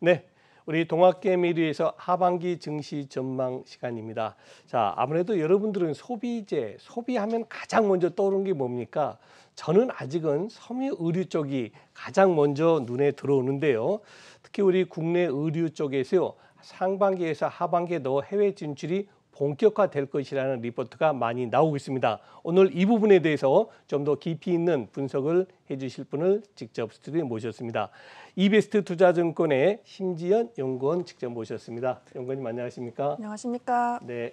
네, 우리 동학개미리에서 하반기 증시 전망 시간입니다. 자, 아무래도 여러분들은 소비재, 소비하면 가장 먼저 떠오르는 게 뭡니까? 저는 아직은 섬유 의류 쪽이 가장 먼저 눈에 들어오는데요. 특히 우리 국내 의류 쪽에서 상반기에서 하반기에 더 해외 진출이 본격화될 것이라는 리포트가 많이 나오고 있습니다. 오늘 이 부분에 대해서 좀 더 깊이 있는 분석을 해주실 분을 직접 스튜디오에 모셨습니다. 이베스트 투자증권의 심지연 연구원 직접 모셨습니다. 연구원님 안녕하십니까? 안녕하십니까? 네.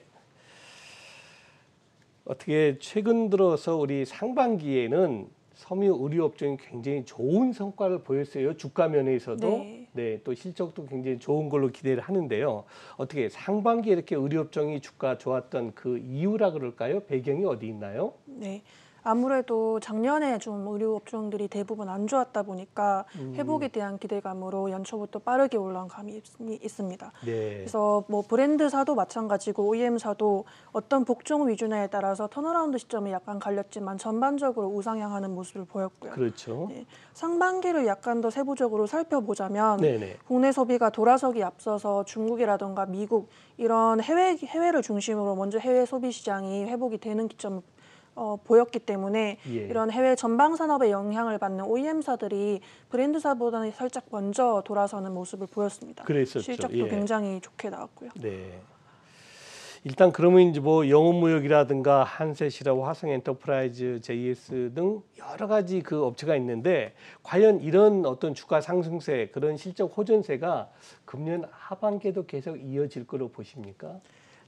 어떻게 최근 들어서 우리 상반기에는 섬유 의류업종이 굉장히 좋은 성과를 보였어요. 주가 면에서도 네. 네. 또 실적도 굉장히 좋은 걸로 기대를 하는데요. 어떻게 상반기에 이렇게 의류업종이 주가 좋았던 그 이유라 그럴까요? 배경이 어디 있나요? 네. 아무래도 작년에 좀의류 업종들이 대부분 안 좋았다 보니까 음. 회복에 대한 기대감으로 연초부터 빠르게 올라온 감이 있, 습니다 네. 그래서 뭐 브랜드사도 마찬가지고 OEM사도 어떤 복종 위주냐에 따라서 턴어라운드 시점이 약간 갈렸지만 전반적으로 우상향하는 모습을 보였고요. 그렇죠. 네. 상반기를 약간 더 세부적으로 살펴보자면 네네. 네. 국내 소비가 돌아서기 앞서서 중국이라던가 미국 이런 해외 해외를 중심으로 먼저 해외 소비 시장이 회복이 되는 기점을 어, 보였기 때문에 예. 이런 해외 전방 산업의 영향을 받는 OEM사들이 브랜드사보다는 살짝 먼저 돌아서는 모습을 보였습니다. 그랬었죠. 실적도 예. 굉장히 좋게 나왔고요. 네. 일단 그러면 이제 뭐 영업무역이라든가 한셋이라고 화성엔터프라이즈, JS 등 여러 가지 그 업체가 있는데 과연 이런 어떤 주가 상승세 그런 실적 호전세가 금년 하반기에도 계속 이어질 거로 보십니까?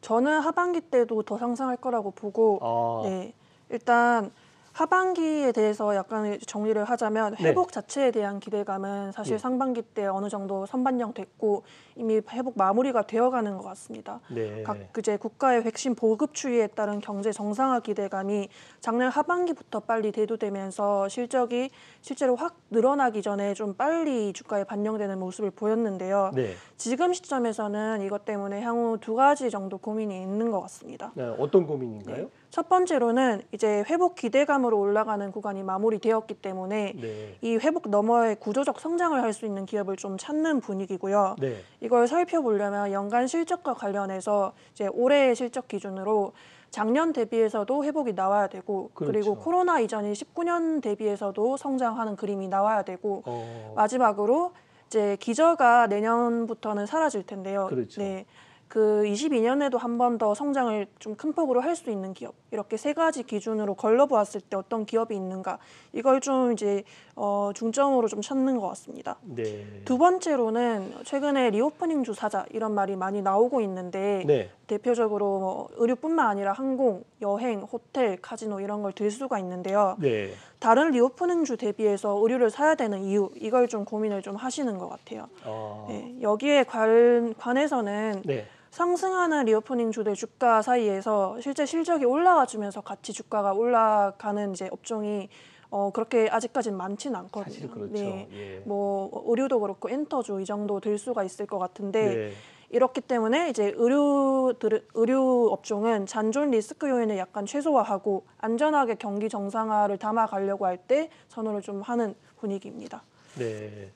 저는 하반기 때도 더 상승할 거라고 보고 아. 네. 일단 하반기에 대해서 약간 정리를 하자면 네. 회복 네. 자체에 대한 기대감은 사실 예. 상반기 때 어느 정도 선반영 됐고 이미 회복 마무리가 되어가는 것 같습니다. 네. 각 이제 국가의 백신 보급 추이에 따른 경제 정상화 기대감이 작년 하반기부터 빨리 대두되면서 실적이 실제로 확 늘어나기 전에 좀 빨리 주가에 반영되는 모습을 보였는데요. 네. 지금 시점에서는 이것 때문에 향후 두 가지 정도 고민이 있는 것 같습니다. 네, 어떤 고민인가요? 네. 첫 번째로는 이제 회복 기대감으로 올라가는 구간이 마무리되었기 때문에 네. 이 회복 너머의 구조적 성장을 할 수 있는 기업을 좀 찾는 분위기고요. 네. 이걸 살펴보려면 연간 실적과 관련해서 이제 올해의 실적 기준으로 작년 대비해서도 회복이 나와야 되고 그렇죠. 그리고 코로나 이전인 19년 대비해서도 성장하는 그림이 나와야 되고 어... 마지막으로 이제 기저가 내년부터는 사라질 텐데요. 그렇죠. 네. 그 22년에도 한 번 더 성장을 좀 큰 폭으로 할 수 있는 기업 이렇게 세 가지 기준으로 걸러보았을 때 어떤 기업이 있는가 이걸 좀 이제 어, 중점으로 좀 찾는 것 같습니다. 네. 두 번째로는 최근에 리오프닝 주사자 이런 말이 많이 나오고 있는데 네. 대표적으로 뭐의류뿐만 아니라 항공, 여행, 호텔, 카지노 이런 걸 들 수가 있는데요. 네. 다른 리오프닝 주 대비해서 의류를 사야 되는 이유 이걸 좀 고민을 좀 하시는 것 같아요. 아... 네, 여기에 관, 관해서는 네. 상승하는 리오프닝 주들 주가 사이에서 실제 실적이 올라와 주면서 같이 주가가 올라가는 이제 업종이 어 그렇게 아직까지는 많지는 않거든요. 사실 그렇죠. 네. 예. 뭐 의류도 그렇고 엔터주 이 정도 될 수가 있을 것 같은데 예. 이렇기 때문에 이제 의류 들 의류 업종은 잔존 리스크 요인을 약간 최소화하고 안전하게 경기 정상화를 담아가려고 할 때 선호를 좀 하는 분위기입니다. 네.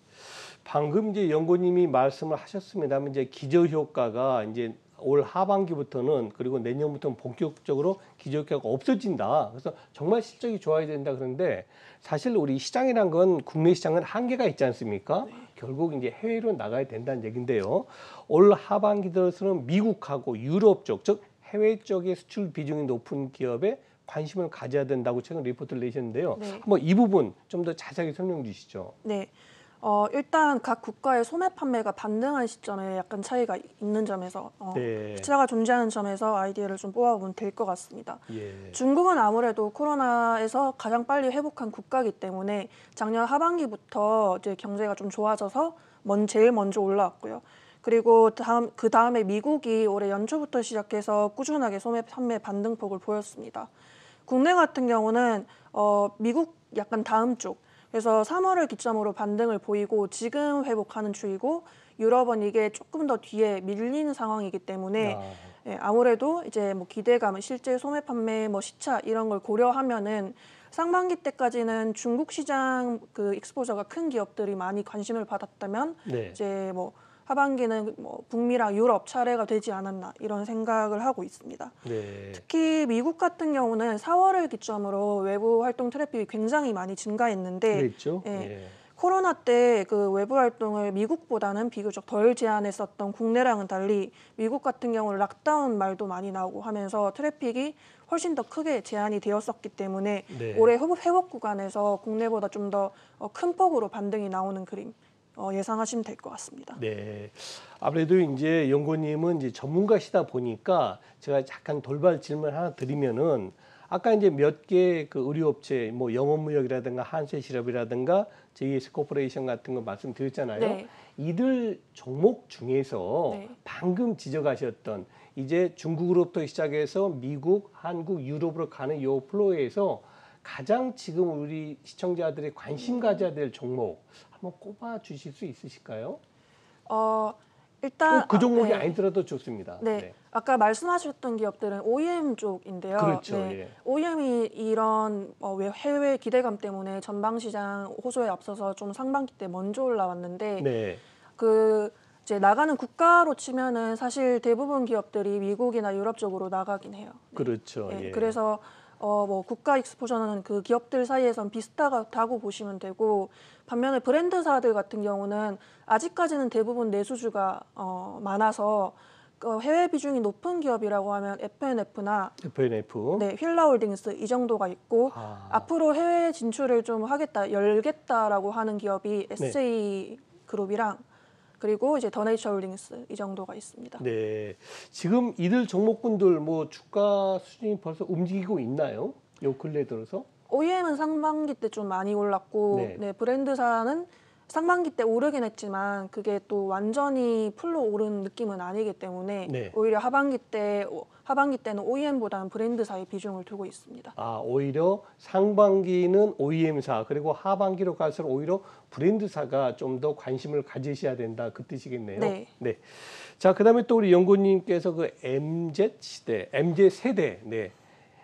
방금 이제 연구님이 말씀을 하셨습니다만 이제 기저 효과가 이제 올 하반기부터는 그리고 내년부터는 본격적으로 기저효과가 없어진다. 그래서 정말 실적이 좋아야 된다. 그런데 사실 우리 시장이란 건 국내 시장은 한계가 있지 않습니까? 네. 결국 이제 해외로 나가야 된다는 얘긴데요. 올 하반기 들어서는 미국하고 유럽 쪽, 즉 해외 쪽의 수출 비중이 높은 기업에 관심을 가져야 된다고 최근 리포트를 내셨는데요. 네. 한번 이 부분 좀 더 자세하게 설명 주시죠. 네. 어, 일단 각 국가의 소매 판매가 반등한 시점에 약간 차이가 있는 점에서 어, 네. 기차가 존재하는 점에서 아이디어를 좀 뽑아보면 될 것 같습니다. 예. 중국은 아무래도 코로나에서 가장 빨리 회복한 국가이기 때문에 작년 하반기부터 이제 경제가 좀 좋아져서 먼 제일 먼저 올라왔고요. 그리고 다음 그 다음에 미국이 올해 연초부터 시작해서 꾸준하게 소매 판매 반등폭을 보였습니다. 국내 같은 경우는 어, 미국 약간 다음 쪽 그래서 3월을 기점으로 반등을 보이고 지금 회복하는 추이고 유럽은 이게 조금 더 뒤에 밀리는 상황이기 때문에 예, 아무래도 이제 뭐 기대감, 실제 소매 판매, 뭐 시차 이런 걸 고려하면은 상반기 때까지는 중국 시장 그 익스포저가 큰 기업들이 많이 관심을 받았다면 네. 이제 뭐 하반기는 뭐 북미랑 유럽 차례가 되지 않았나 이런 생각을 하고 있습니다. 네. 특히 미국 같은 경우는 4월을 기점으로 외부 활동 트래픽이 굉장히 많이 증가했는데 그랬죠? 예, 예. 코로나 때 그 외부 활동을 미국보다는 비교적 덜 제한했었던 국내랑은 달리 미국 같은 경우는 락다운 말도 많이 나오고 하면서 트래픽이 훨씬 더 크게 제한이 되었었기 때문에 네. 올해 회복, 회복 구간에서 국내보다 좀 더큰 어, 폭으로 반등이 나오는 그림 어, 예상하시면 될 것 같습니다. 네. 아무래도 이제 연구님은 이제 전문가시다 보니까 제가 약간 돌발 질문 하나 드리면은 아까 이제 몇 개 그 의료업체 뭐 영업무역이라든가 한세실업이라든가 JS 코퍼레이션 같은 거 말씀드렸잖아요. 네. 이들 종목 중에서 네. 방금 지적하셨던 이제 중국으로부터 시작해서 미국, 한국, 유럽으로 가는 요 플로에서 가장 지금 우리 시청자들이 관심 가져야 될 종목 한번 꼽아 주실 수 있으실까요? 어, 일단 어, 그 종목이 아, 네. 니더라도 좋습니다. 네. 네. 아까 말씀하셨던 기업들은 OEM 쪽인데요. 그렇죠. 네. 예. OEM이 이런 어, 해외 기대감 때문에 전방 시장 호조에 앞서서 좀 상반기 때 먼저 올라왔는데 네. 그 이제 나가는 국가로 치면은 사실 대부분 기업들이 미국이나 유럽 쪽으로 나가긴 해요. 네. 그렇죠. 네. 예. 그래서 어, 뭐 국가 익스포셔는 그 기업들 사이에선 비슷하다고 보시면 되고 반면에 브랜드사들 같은 경우는 아직까지는 대부분 내수주가 어, 많아서 그 해외 비중이 높은 기업이라고 하면 FNF나 FNF 네, 휠라홀딩스 이 정도가 있고 아. 앞으로 해외 진출을 좀 하겠다 열겠다라고 하는 기업이 SA 네. 그룹이랑 그리고 이제 더네이처홀딩스 이 정도가 있습니다. 네, 지금 이들 종목군들 뭐 주가 수준이 벌써 움직이고 있나요? 요 근래 들어서? OEM은 상반기 때 좀 많이 올랐고, 네. 네 브랜드사는 상반기 때 오르긴 했지만 그게 또 완전히 풀로 오른 느낌은 아니기 때문에 네. 오히려 하반기 때 하반기 때는 OEM보다는 브랜드사의 비중을 두고 있습니다. 아 오히려 상반기는 OEM사 그리고 하반기로 갈수록 오히려 브랜드사가 좀 더 관심을 가지셔야 된다 그 뜻이겠네요. 네. 네. 자 그다음에 또 우리 연구님께서 그 MZ 시대, MZ 세대, 네.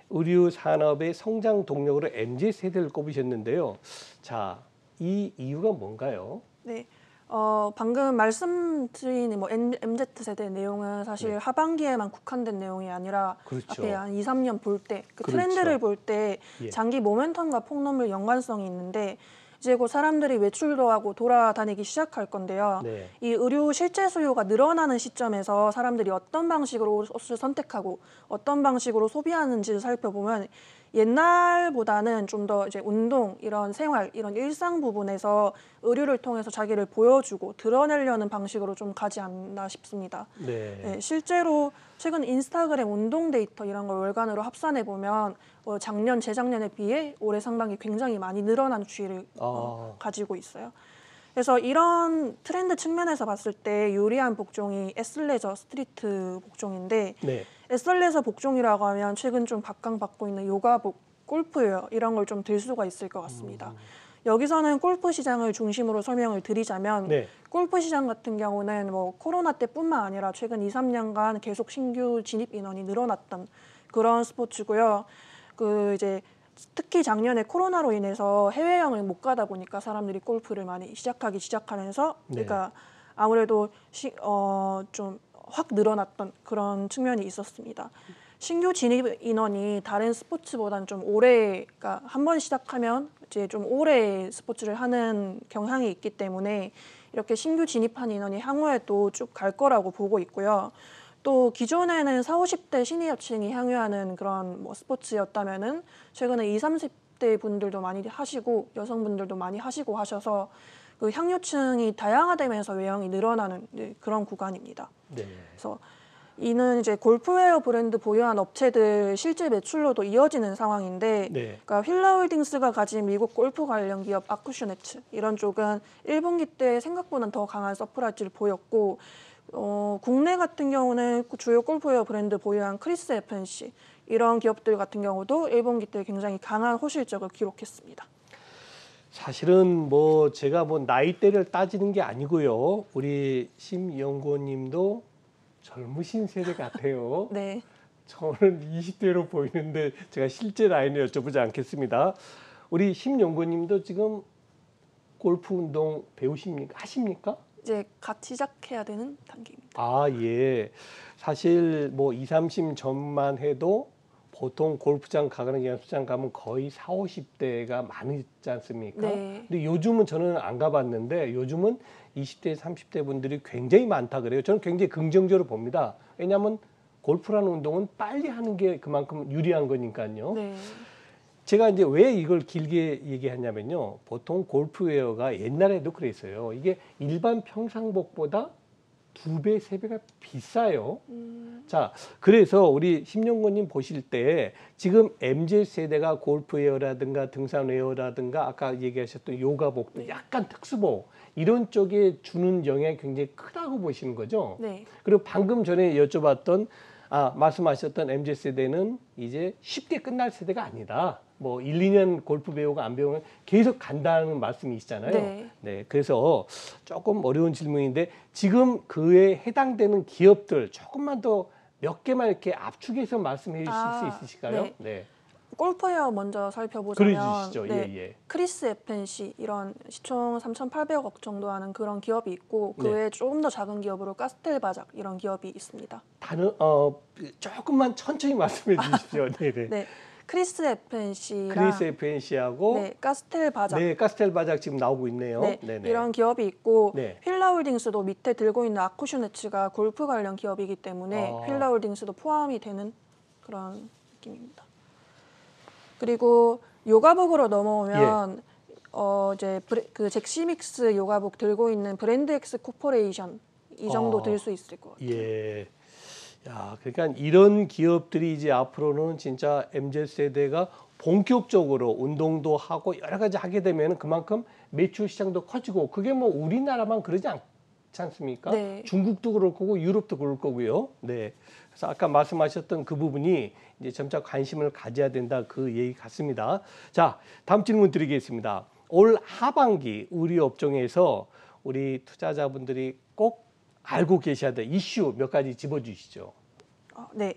의류 산업의 성장 동력으로 MZ 세대를 꼽으셨는데요. 자, 이 이유가 뭔가요? 네. 어, 방금 말씀드린 뭐 MZ 세대 내용은 사실 네. 하반기에만 국한된 내용이 아니라 그렇죠. 앞에 한 2, 3년 볼 때그 그렇죠. 트렌드를 볼때 예. 장기 모멘텀과 폭넓을 연관성이 있는데 이제 곧 사람들이 외출도 하고 돌아다니기 시작할 건데요. 네. 이 의료 실제 수요가 늘어나는 시점에서 사람들이 어떤 방식으로 옷을 선택하고 어떤 방식으로 소비하는지를 살펴보면 옛날보다는 좀 더 이제 운동 이런 생활 이런 일상 부분에서 의류를 통해서 자기를 보여주고 드러내려는 방식으로 좀 가지 않나 싶습니다. 네. 네, 실제로 최근 인스타그램 운동 데이터 이런 걸 월간으로 합산해 보면 어, 작년 재작년에 비해 올해 상반기 굉장히 많이 늘어난 추이를 어, 아. 가지고 있어요. 그래서 이런 트렌드 측면에서 봤을 때 유리한 복종이 에슬레저 스트리트 복종인데 네. 에슬레저 복종이라고 하면 최근 좀각광받고 있는 요가복, 골프웨어 이런 걸 좀 들 수가 있을 것 같습니다. 음. 여기서는 골프 시장을 중심으로 설명을 드리자면 네. 골프 시장 같은 경우는 뭐 코로나 때뿐만 아니라 최근 2, 3년간 계속 신규 진입 인원이 늘어났던 그런 스포츠고요. 그 이제 특히 작년에 코로나로 인해서 해외여행을 못 가다 보니까 사람들이 골프를 많이 시작하기 시작하면서 네. 그러니까 아무래도 어좀 확 늘어났던 그런 측면이 있었습니다. 신규 진입 인원이 다른 스포츠보다는 좀 오래, 그러니까 한 번 시작하면 이제 좀 오래 스포츠를 하는 경향이 있기 때문에 이렇게 신규 진입한 인원이 향후에도 쭉 갈 거라고 보고 있고요. 또 기존에는 40, 50대 시니어층이 향유하는 그런 뭐 스포츠였다면은 최근에 20, 30대 분들도 많이 하시고 여성분들도 많이 하시고 하셔서 그 향유층이 다양화되면서 외형이 늘어나는 네, 그런 구간입니다. 네. 그래서 이는 이제 골프웨어 브랜드 보유한 업체들 실제 매출로도 이어지는 상황인데, 네. 그러니까 휠라홀딩스가 가진 미국 골프 관련 기업 아쿠슈네츠 이런 쪽은 1분기 때 생각보다는 더 강한 서프라이즈를 보였고, 어, 국내 같은 경우는 주요 골프웨어 브랜드 보유한 크리스 FNC 이런 기업들 같은 경우도 1분기 때 굉장히 강한 호실적을 기록했습니다. 사실은 뭐 제가 뭐 나이대를 따지는 게 아니고요. 우리 심 연구원님도 젊으신 세대 같아요. 네. 저는 20대로 보이는데 제가 실제 나이는 여쭤보지 않겠습니다. 우리 심 연구원님도 지금 골프 운동 배우십니까? 하십니까? 이제 갓 시작해야 되는 단계입니다. 아, 예. 사실 뭐 2, 30 전만 해도 보통 골프장 가거나 연습장 가면 거의 4, 50대가 많지 않습니까? 네. 근데 요즘은 저는 안 가봤는데 요즘은 20대, 30대 분들이 굉장히 많다 그래요. 저는 굉장히 긍정적으로 봅니다. 왜냐하면 골프라는 운동은 빨리 하는 게 그만큼 유리한 거니까요. 네. 제가 이제 왜 이걸 길게 얘기하냐면요. 보통 골프웨어가 옛날에도 그랬어요. 이게 일반 평상복보다 두 배, 세 배가 비싸요. 음. 자, 그래서 우리 심영권님 보실 때 지금 MZ 세대가 골프웨어라든가 등산웨어라든가 아까 얘기하셨던 요가복도 네. 약간 특수복 이런 쪽에 주는 영향이 굉장히 크다고 보시는 거죠. 네. 그리고 방금 전에 여쭤봤던 아, 말씀하셨던 MZ 세대는 이제 쉽게 끝날 세대가 아니다. 뭐 1, 2년 골프 배우고 안 배우면 계속 간다는 말씀이 있잖아요. 네. 네. 그래서 조금 어려운 질문인데 지금 그에 해당되는 기업들 조금만 더 몇 개만 이렇게 압축해서 말씀해 주실 아, 수 있으실까요? 네. 네. 골프웨어 먼저 살펴보자면 그리시죠. 예, 네, 예, 예. 크리스 FNC 이런 시총 3,800억 정도 하는 그런 기업이 있고 네. 그 외에 조금 더 작은 기업으로 까스텔 바작 이런 기업이 있습니다. 다른 어 조금만 천천히 말씀해 주십시오. 네네. 아, 네. 네. 크리스 FNC랑 크리스 FNC하고 네, 까스텔 바작 네, 까스텔 바작 지금 나오고 있네요. 네, 네네. 네. 이런 기업이 있고 네. 휠라홀딩스도 밑에 들고 있는 아쿠슈네츠가 골프 관련 기업이기 때문에 아. 휠라홀딩스도 포함이 되는 그런 느낌입니다. 그리고 요가복으로 넘어오면 예. 어 이제 브레, 그 잭시믹스 요가복 들고 있는 브랜드엑스 코퍼레이션 이 정도 어, 들수 있을 것 같아요. 예. 야, 그러니까 이런 기업들이 이제 앞으로는 진짜 MZ 세대가 본격적으로 운동도 하고 여러 가지 하게 되면 그만큼 매출 시장도 커지고 그게 뭐 우리나라만 그러지 않, 그렇지 않습니까? 네. 중국도 그럴 거고 유럽도 그럴 거고요. 네. 그래서 아까 말씀하셨던 그 부분이 이제 점차 관심을 가져야 된다 그 얘기 같습니다. 자, 다음 질문 드리겠습니다. 올 하반기 우리 업종에서 우리 투자자분들이 꼭 알고 계셔야 될 이슈 몇 가지 집어주시죠. 어, 네.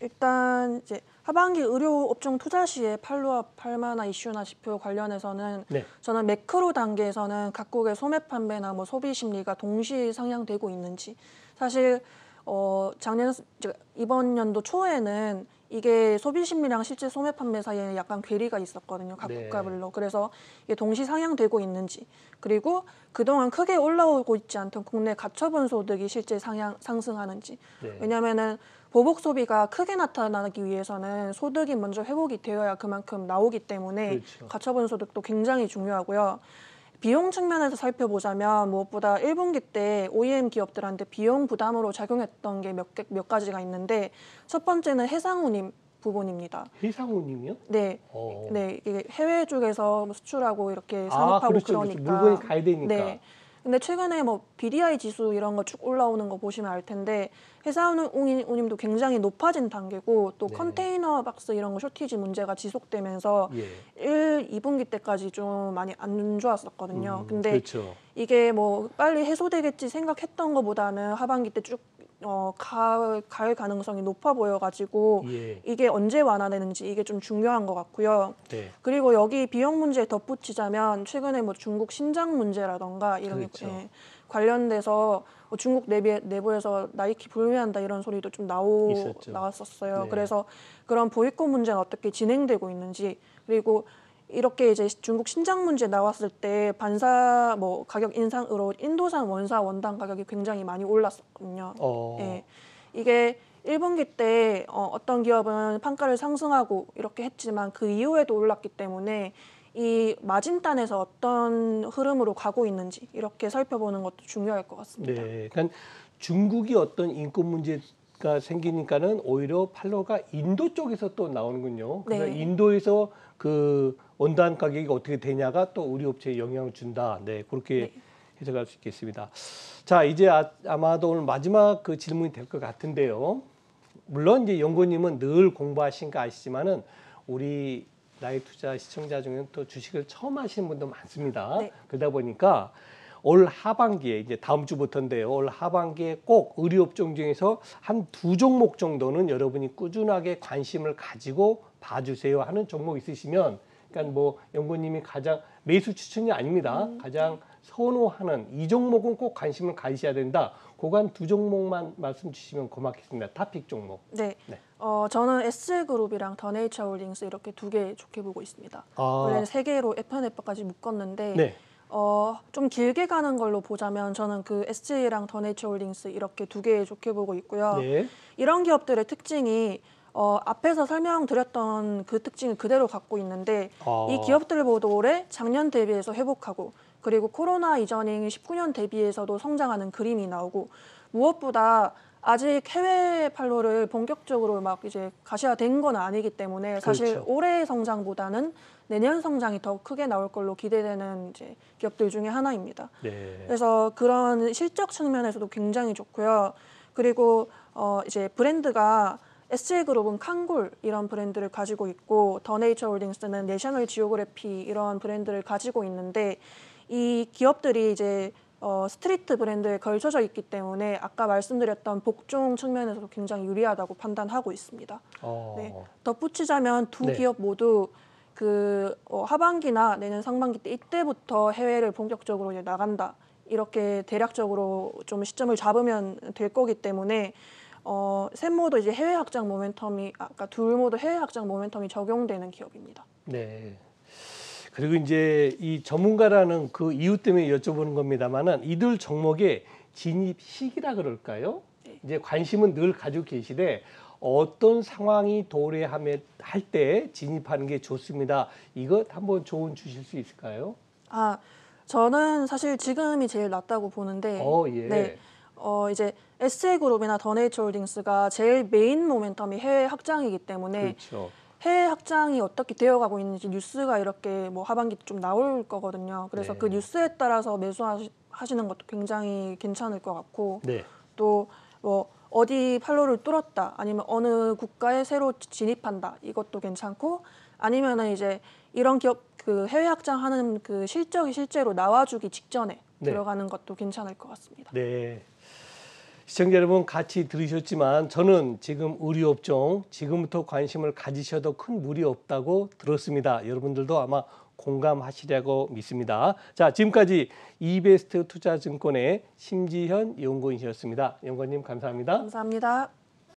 일단 이제 하반기 의료 업종 투자 시에 팔로업할 만한 이슈나 지표 관련해서는 네. 저는 매크로 단계에서는 각국의 소매 판매나 뭐 소비 심리가 동시 상향되고 있는지 사실 어 작년 이번 연도 초에는 이게 소비 심리랑 실제 소매 판매 사이에 약간 괴리가 있었거든요. 각 네. 국가별로. 그래서 이게 동시 상향되고 있는지 그리고 그동안 크게 올라오고 있지 않던 국내 가처분 소득이 실제 상향 상승하는지. 네. 왜냐면은 보복 소비가 크게 나타나기 위해서는 소득이 먼저 회복이 되어야 그만큼 나오기 때문에 그렇죠. 가처분 소득도 굉장히 중요하고요. 비용 측면에서 살펴보자면 무엇보다 1분기 때 OEM 기업들한테 비용 부담으로 작용했던 게몇 몇 가지가 있는데 첫 번째는 해상운임 부분입니다. 해상운임이요? 네. 오. 어. 네. 이게 해외 쪽에서 수출하고 이렇게 아, 산업하고 그렇죠, 그렇죠. 그러니까 그렇죠. 물건이 가야 되니까. 네. 근데 최근에 뭐 BDI 지수 이런 거 쭉 올라오는 거 보시면 알 텐데 회사운임 운임도 굉장히 높아진 단계고 또 네. 컨테이너 박스 이런 거 쇼티지 문제가 지속되면서 예. 1, 2분기 때까지 좀 많이 안 좋았었거든요. 음, 근데 그렇죠. 이게 뭐 빨리 해소되겠지 생각했던 것보다는 하반기 때쭉 어, 가을, 가능성이 높아 보여가지고 예. 이게 언제 완화되는지 이게 좀 중요한 것 같고요. 네. 그리고 여기 비용 문제에 덧붙이자면 최근에 뭐 중국 신장 문제라던가 이런 그렇죠. 예, 관련돼서 뭐 중국 내비, 내부에서 나이키 불매한다 이런 소리도 좀 나오 나왔었어요. 네. 그래서 그런 보이콧 문제는 어떻게 진행되고 있는지 그리고 이렇게 이제 중국 신장 문제 나왔을 때 반사 뭐 가격 인상으로 인도산 원사 원당 가격이 굉장히 많이 올랐거든요. 어. 예. 이게 1분기 때 어, 어떤 기업은 판가를 상승하고 이렇게 했지만 그 이후에도 올랐기 때문에 이 마진단에서 어떤 흐름으로 가고 있는지 이렇게 살펴보는 것도 중요할 것 같습니다. 네, 그러니까 중국이 어떤 인권 문제 가 생기니까는 오히려 팔로가 인도 쪽에서 또 나오는군요. 그래서 네. 인도에서 그 원단 가격이 어떻게 되냐가 또 우리 업체에 영향을 준다. 네, 그렇게 네. 해석할 수 있겠습니다. 자, 이제 아, 마도 오늘 마지막 그 질문이 될 것 같은데요. 물론 이제 연구님은 늘 공부하신 거 아시지만은 우리 나이 투자 시청자 중에는 또 주식을 처음 하시는 분도 많습니다. 네. 그러다 보니까 올 하반기에 이제 다음 주부터인데 올 하반기에 꼭 의료업종 중에서 한 두 종목 정도는 여러분이 꾸준하게 관심을 가지고 봐주세요 하는 종목 있으시면 그러니까 뭐 연구님이 가장 매수 추천이 아닙니다. 음. 네. 가장 선호하는 이 종목은 꼭 관심을 가지셔야 된다. 고간 두 종목만 말씀 주시면 고맙겠습니다. 탑픽 종목. 네. 네. 어, 저는 S그룹이랑 더네이처홀딩스 이렇게 두 개 좋게 보고 있습니다. 아. 원래는 세 개로 에파네파까지 묶었는데 네. 어, 좀 길게 가는 걸로 보자면 저는 그 SG랑 더네이처홀딩스 이렇게 두개에 좋게 보고 있고요. 네. 이런 기업들의 특징이 어, 앞에서 설명드렸던 그 특징을 그대로 갖고 있는데 아. 이 기업들 보도 올해 작년 대비해서 회복하고 그리고 코로나 이전인 19년 대비해서도 성장하는 그림이 나오고 무엇보다 아직 해외 팔로를 본격적으로 막 이제 가시화된 건 아니기 때문에 사실 그렇죠. 올해 성장보다는 내년 성장이 더 크게 나올 걸로 기대되는 이제 기업들 중에 하나입니다. 네. 그래서 그런 실적 측면에서도 굉장히 좋고요. 그리고 어 이제 브랜드가 SJ 그룹은 칸골 이런 브랜드를 가지고 있고 더네이처 홀딩스는 내셔널 지오그래피 이런 브랜드를 가지고 있는데 이 기업들이 이제 어, 스트리트 브랜드에 걸쳐져 있기 때문에 아까 말씀드렸던 복종 측면에서도 굉장히 유리하다고 판단하고 있습니다. 어... 네, 덧붙이자면 두 네. 기업 모두 그 어, 하반기나 내년 상반기 때 이때부터 해외를 본격적으로 이제 나간다 이렇게 대략적으로 좀 시점을 잡으면 될 거기 때문에 어, 셋모도 이제 해외 확장 모멘텀이 아까 둘모두 해외 확장 모멘텀이 적용되는 기업입니다. 네. 그리고 이제 이 전문가라는 그 이유 때문에 여쭤보는 겁니다만은 이들 종목의 진입 시기라 그럴까요? 네. 이제 관심은 늘 가지고 계시되 어떤 상황이 도래함에할 때 진입하는 게 좋습니다. 이것 한번 조언 주실 수 있을까요? 아 저는 사실 지금이 제일 낫다고 보는데. 어 예. 네. 어 이제 SA그룹이나 더네이처홀딩스가 제일 메인 모멘텀이 해외 확장이기 때문에 그렇죠. 해외 확장이 어떻게 되어가고 있는지 뉴스가 이렇게 뭐 하반기 좀 나올 거거든요. 그래서 네. 그 뉴스에 따라서 매수하시는 것도 굉장히 괜찮을 것 같고 네. 또뭐 어디 팔로를 뚫었다 아니면 어느 국가에 새로 진입한다 이것도 괜찮고 아니면은 이제 이런 기업 그 해외 확장하는 그 실적이 실제로 나와주기 직전에 네. 들어가는 것도 괜찮을 것 같습니다. 네. 시청자 여러분 같이 들으셨지만 저는 지금 의류업종 지금부터 관심을 가지셔도 큰 무리 없다고 들었습니다. 여러분들도 아마 공감하시려고 믿습니다. 자, 지금까지 이베스트 투자증권의 심지현 연구원이었습니다 연구원님 감사합니다. 감사합니다.